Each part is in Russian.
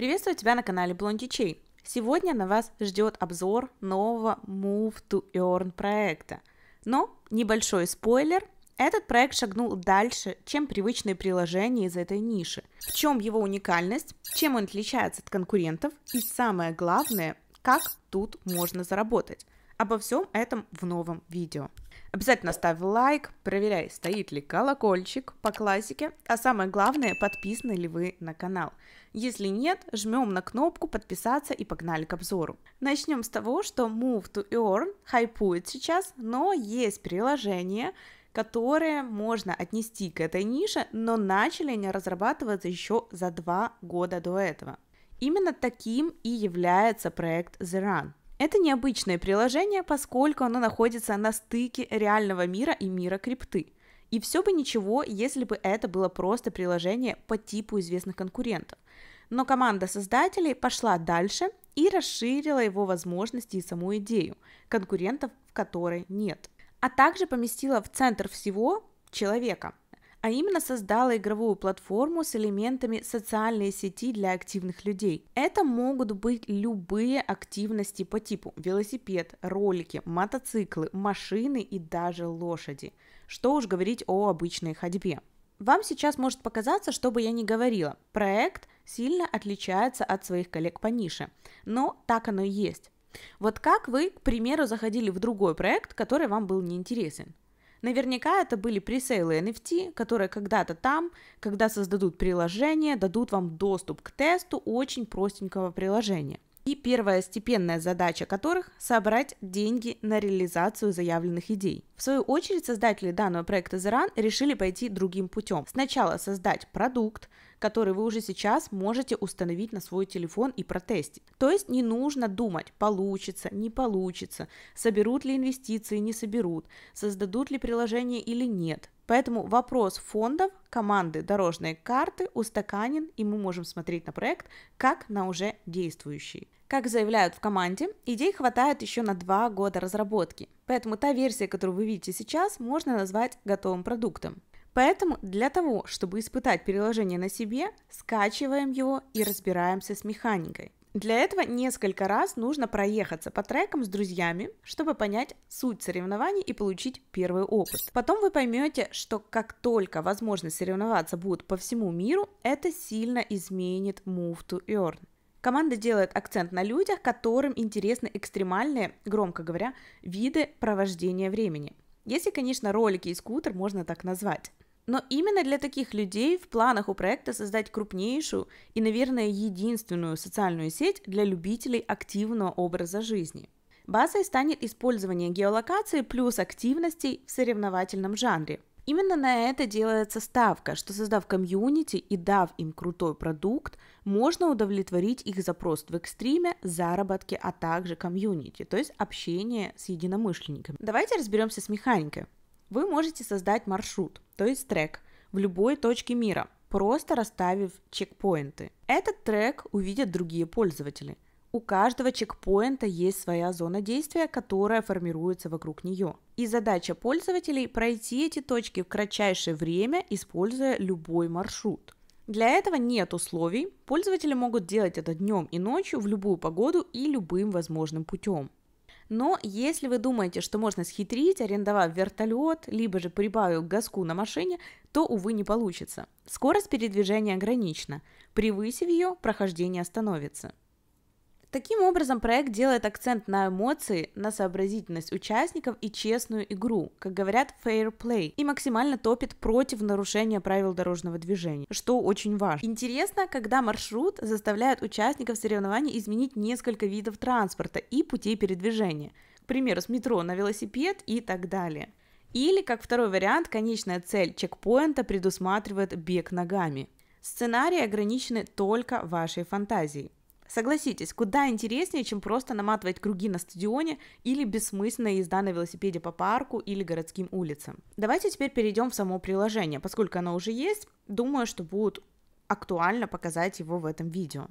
Приветствую тебя на канале Блондичей. Сегодня на вас ждет обзор нового Move to Earn проекта. Но небольшой спойлер, этот проект шагнул дальше, чем привычные приложения из этой ниши. В чем его уникальность, чем он отличается от конкурентов и самое главное, как тут можно заработать. Обо всем этом в новом видео. Обязательно ставь лайк, проверяй, стоит ли колокольчик по классике, а самое главное, подписаны ли вы на канал. Если нет, жмем на кнопку подписаться и погнали к обзору. Начнем с того, что Move to Earn хайпует сейчас, но есть приложение, которые можно отнести к этой нише, но начали они разрабатываться еще за два года до этого. Именно таким и является проект The Run. Это необычное приложение, поскольку оно находится на стыке реального мира и мира крипты. И все бы ничего, если бы это было просто приложение по типу известных конкурентов. Но команда создателей пошла дальше и расширила его возможности и саму идею, конкурентов в которой нет. А также поместила в центр всего человека, а именно создала игровую платформу с элементами социальной сети для активных людей. Это могут быть любые активности по типу велосипед, ролики, мотоциклы, машины и даже лошади. Что уж говорить о обычной ходьбе. Вам сейчас может показаться, что бы я ни говорила, проект сильно отличается от своих коллег по нише, но так оно и есть. Вот как вы, к примеру, заходили в другой проект, который вам был неинтересен? Наверняка это были пресейлы NFT, которые когда-то там, когда создадут приложение, дадут вам доступ к тесту очень простенького приложения. И первая степенная задача которых – собрать деньги на реализацию заявленных идей. В свою очередь, создатели данного проекта Zeran решили пойти другим путем. Сначала создать продукт, который вы уже сейчас можете установить на свой телефон и протестить. То есть не нужно думать, получится, не получится, соберут ли инвестиции, не соберут, создадут ли приложение или нет. Поэтому вопрос фондов, команды, дорожные карты устаканен, и мы можем смотреть на проект как на уже действующий. Как заявляют в команде, идей хватает еще на два года разработки, поэтому та версия, которую вы видите сейчас, можно назвать готовым продуктом. Поэтому для того, чтобы испытать переложение на себе, скачиваем его и разбираемся с механикой. Для этого несколько раз нужно проехаться по трекам с друзьями, чтобы понять суть соревнований и получить первый опыт. Потом вы поймете, что как только возможность соревноваться будет по всему миру, это сильно изменит Move to Earn. Команда делает акцент на людях, которым интересны экстремальные, громко говоря, виды провождения времени. Если, конечно, ролики и скутер можно так назвать. Но именно для таких людей в планах у проекта создать крупнейшую и, наверное, единственную социальную сеть для любителей активного образа жизни. Базой станет использование геолокации плюс активностей в соревновательном жанре – Именно на это делается ставка, что создав комьюнити и дав им крутой продукт, можно удовлетворить их запрос в экстриме, заработке, а также комьюнити, то есть общение с единомышленниками. Давайте разберемся с механикой. Вы можете создать маршрут, то есть трек, в любой точке мира, просто расставив чекпоинты. Этот трек увидят другие пользователи – у каждого чекпоинта есть своя зона действия, которая формируется вокруг нее. И задача пользователей – пройти эти точки в кратчайшее время, используя любой маршрут. Для этого нет условий, пользователи могут делать это днем и ночью, в любую погоду и любым возможным путем. Но если вы думаете, что можно схитрить, арендовав вертолет, либо же прибавив газку на машине, то, увы, не получится. Скорость передвижения ограничена. Превысив ее, прохождение остановится. Таким образом, проект делает акцент на эмоции, на сообразительность участников и честную игру, как говорят, fair play, и максимально топит против нарушения правил дорожного движения, что очень важно. Интересно, когда маршрут заставляет участников соревнований изменить несколько видов транспорта и путей передвижения, к примеру, с метро на велосипед и так далее. Или, как второй вариант, конечная цель чекпоинта предусматривает бег ногами. Сценарии ограничены только вашей фантазией. Согласитесь, куда интереснее, чем просто наматывать круги на стадионе или бессмысленная езда на велосипеде по парку или городским улицам. Давайте теперь перейдем в само приложение, поскольку оно уже есть, думаю, что будет актуально показать его в этом видео.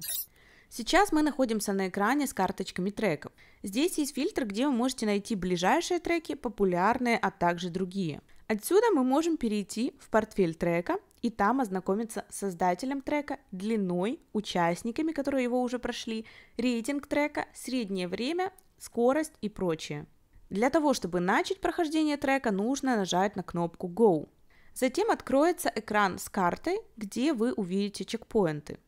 Сейчас мы находимся на экране с карточками треков. Здесь есть фильтр, где вы можете найти ближайшие треки, популярные, а также другие. Отсюда мы можем перейти в портфель трека и там ознакомиться с создателем трека, длиной, участниками, которые его уже прошли, рейтинг трека, среднее время, скорость и прочее. Для того, чтобы начать прохождение трека, нужно нажать на кнопку Go. Затем откроется экран с картой, где вы увидите чекпоинты.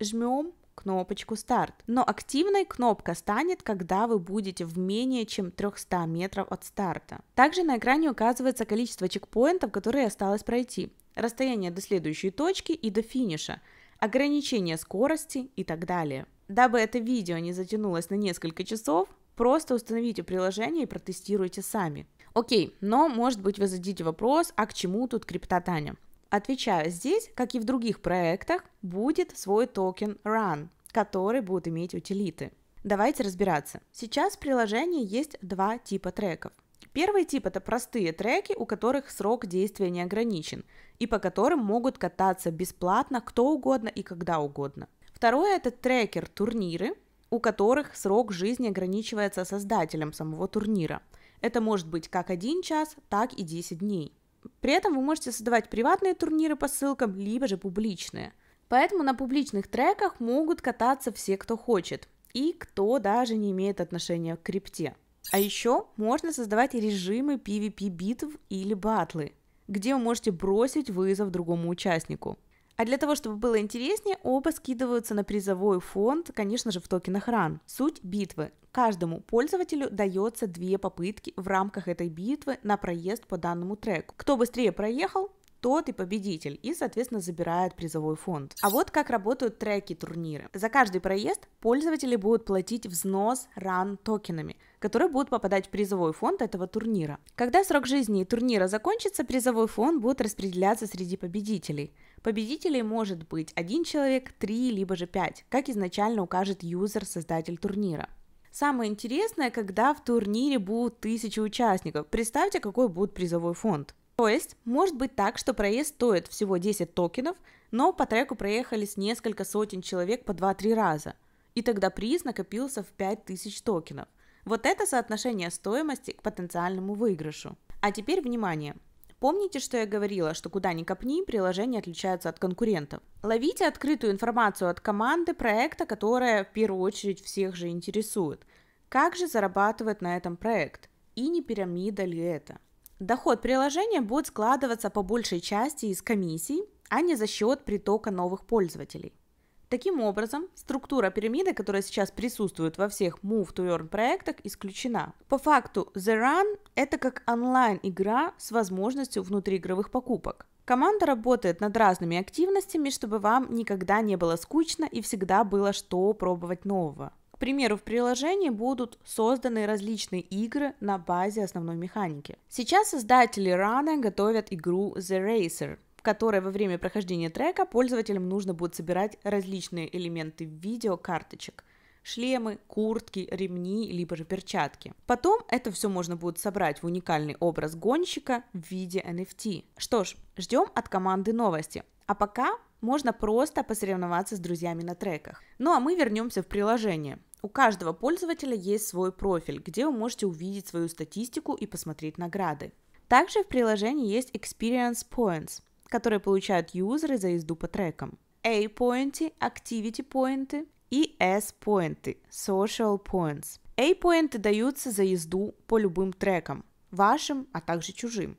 Жмем кнопочку «Старт». Но активной кнопка станет, когда вы будете в менее чем 300 метров от старта. Также на экране указывается количество чекпоинтов, которые осталось пройти, расстояние до следующей точки и до финиша, ограничение скорости и так далее. Дабы это видео не затянулось на несколько часов, просто установите приложение и протестируйте сами. Окей, но может быть вы зададите вопрос, а к чему тут крипта Таня? Отвечаю, здесь, как и в других проектах, будет свой токен Run, который будет иметь утилиты. Давайте разбираться. Сейчас в приложении есть два типа треков. Первый тип это простые треки, у которых срок действия не ограничен и по которым могут кататься бесплатно кто угодно и когда угодно. Второе это трекер-турниры, у которых срок жизни ограничивается создателем самого турнира. Это может быть как один час, так и 10 дней. При этом вы можете создавать приватные турниры по ссылкам, либо же публичные. Поэтому на публичных треках могут кататься все, кто хочет, и кто даже не имеет отношения к крипте. А еще можно создавать режимы PvP битв или батлы, где вы можете бросить вызов другому участнику. А для того, чтобы было интереснее, оба скидываются на призовой фонд, конечно же, в токенах ран. Суть битвы. Каждому пользователю дается две попытки в рамках этой битвы на проезд по данному треку. Кто быстрее проехал, тот и победитель, и, соответственно, забирает призовой фонд. А вот как работают треки турнира. За каждый проезд пользователи будут платить взнос ран токенами – которые будут попадать в призовой фонд этого турнира. Когда срок жизни турнира закончится, призовой фонд будет распределяться среди победителей. Победителей может быть один человек, три, либо же пять, как изначально укажет юзер, создатель турнира. Самое интересное, когда в турнире будут тысячи участников. Представьте, какой будет призовой фонд. То есть, может быть так, что проезд стоит всего 10 токенов, но по треку проехались несколько сотен человек по 2-3 раза. И тогда приз накопился в 5000 токенов. Вот это соотношение стоимости к потенциальному выигрышу. А теперь внимание. Помните, что я говорила, что куда ни копни, приложения отличаются от конкурентов. Ловите открытую информацию от команды проекта, которая в первую очередь всех же интересует. Как же зарабатывает на этом проект? И не пирамида ли это? Доход приложения будет складываться по большей части из комиссий, а не за счет притока новых пользователей. Таким образом, структура пирамиды, которая сейчас присутствует во всех Move to Earn проектах, исключена. По факту, The Run – это как онлайн-игра с возможностью внутриигровых покупок. Команда работает над разными активностями, чтобы вам никогда не было скучно и всегда было что пробовать нового. К примеру, в приложении будут созданы различные игры на базе основной механики. Сейчас создатели Рана готовят игру The Racer – в которой во время прохождения трека пользователям нужно будет собирать различные элементы видеокарточек – шлемы, куртки, ремни, либо же перчатки. Потом это все можно будет собрать в уникальный образ гонщика в виде NFT. Что ж, ждем от команды новости. А пока можно просто посоревноваться с друзьями на треках. Ну а мы вернемся в приложение. У каждого пользователя есть свой профиль, где вы можете увидеть свою статистику и посмотреть награды. Также в приложении есть Experience Points – которые получают юзеры за езду по трекам. A-поинты, Activity-поинты и S-поинты, Social Points. A-поинты даются за езду по любым трекам, вашим, а также чужим.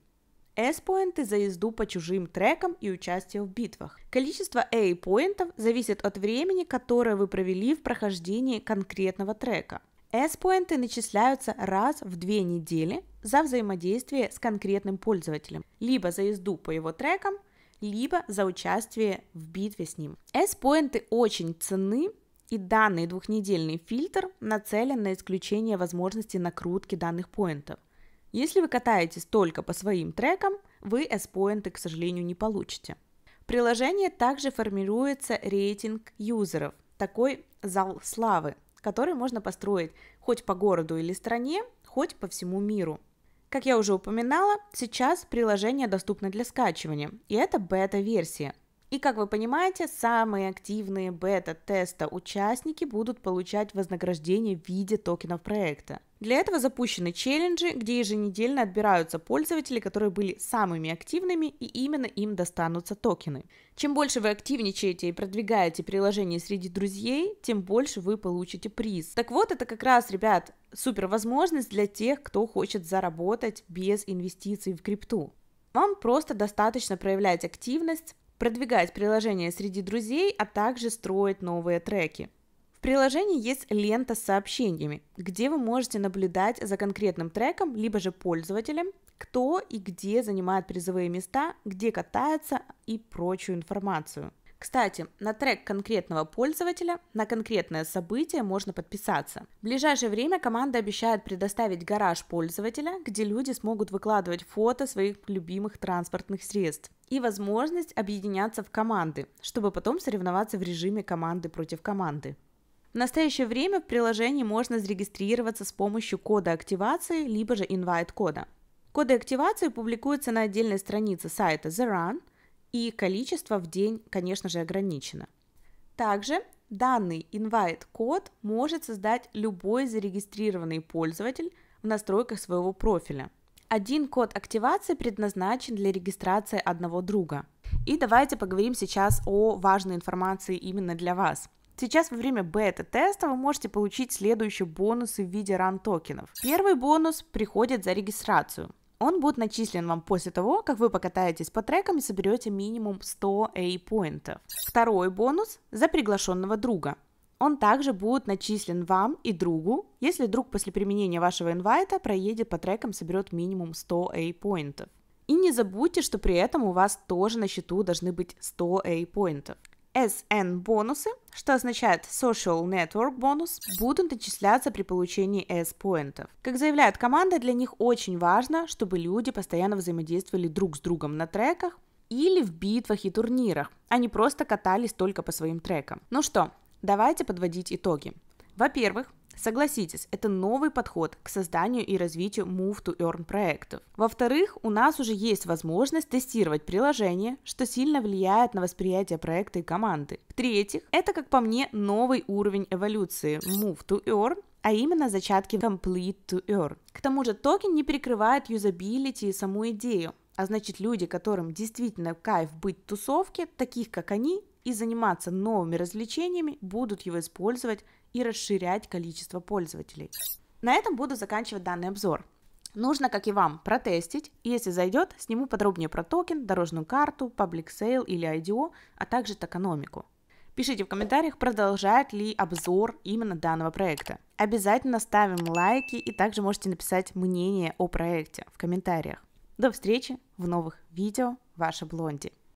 S-поинты за езду по чужим трекам и участие в битвах. Количество A-поинтов зависит от времени, которое вы провели в прохождении конкретного трека. S-поинты начисляются раз в две недели за взаимодействие с конкретным пользователем, либо за езду по его трекам, либо за участие в битве с ним. S-поинты очень ценны, и данный двухнедельный фильтр нацелен на исключение возможности накрутки данных поинтов. Если вы катаетесь только по своим трекам, вы S-поинты, к сожалению, не получите. В приложении также формируется рейтинг юзеров, такой зал славы, который можно построить хоть по городу или стране, хоть по всему миру. Как я уже упоминала, сейчас приложение доступно для скачивания, и это бета-версия. И, как вы понимаете, самые активные бета-теста участники будут получать вознаграждение в виде токенов проекта. Для этого запущены челленджи, где еженедельно отбираются пользователи, которые были самыми активными, и именно им достанутся токены. Чем больше вы активничаете и продвигаете приложение среди друзей, тем больше вы получите приз. Так вот, это как раз, ребят, супер возможность для тех, кто хочет заработать без инвестиций в крипту. Вам просто достаточно проявлять активность, продвигать приложение среди друзей, а также строить новые треки. В приложении есть лента с сообщениями, где вы можете наблюдать за конкретным треком, либо же пользователем, кто и где занимает призовые места, где катается и прочую информацию. Кстати, на трек конкретного пользователя, на конкретное событие можно подписаться. В ближайшее время команда обещает предоставить гараж пользователя, где люди смогут выкладывать фото своих любимых транспортных средств и возможность объединяться в команды, чтобы потом соревноваться в режиме команды против команды. В настоящее время в приложении можно зарегистрироваться с помощью кода активации, либо же инвайт-кода. Коды активации публикуются на отдельной странице сайта The Run – и количество в день, конечно же, ограничено. Также данный invite-код может создать любой зарегистрированный пользователь в настройках своего профиля. Один код активации предназначен для регистрации одного друга. И давайте поговорим сейчас о важной информации именно для вас. Сейчас во время бета-теста вы можете получить следующие бонусы в виде ран-токенов. Первый бонус приходит за регистрацию. Он будет начислен вам после того, как вы покатаетесь по трекам и соберете минимум 100 A-поинтов. Второй бонус – за приглашенного друга. Он также будет начислен вам и другу, если друг после применения вашего инвайта проедет по трекам и соберет минимум 100 A-поинтов. И не забудьте, что при этом у вас тоже на счету должны быть 100 A-поинтов. SN-бонусы, что означает Social Network бонус, будут начисляться при получении S-поинтов. Как заявляет команда, для них очень важно, чтобы люди постоянно взаимодействовали друг с другом на треках или в битвах и турнирах, а не просто катались только по своим трекам. Ну что, давайте подводить итоги. Во-первых, Согласитесь, это новый подход к созданию и развитию Move to Earn проектов. Во-вторых, у нас уже есть возможность тестировать приложение, что сильно влияет на восприятие проекта и команды. В-третьих, это, как по мне, новый уровень эволюции Move to Earn, а именно зачатки Complete to Earn. К тому же токен не перекрывает юзабилити и саму идею, а значит люди, которым действительно кайф быть в тусовке, таких как они, и заниматься новыми развлечениями, будут его использовать и расширять количество пользователей. На этом буду заканчивать данный обзор. Нужно, как и вам, протестить, и если зайдет, сниму подробнее про токен, дорожную карту, паблик сейл или IDO, а также токеномику. Пишите в комментариях, продолжает ли обзор именно данного проекта. Обязательно ставим лайки и также можете написать мнение о проекте в комментариях. До встречи в новых видео, ваша Блонди.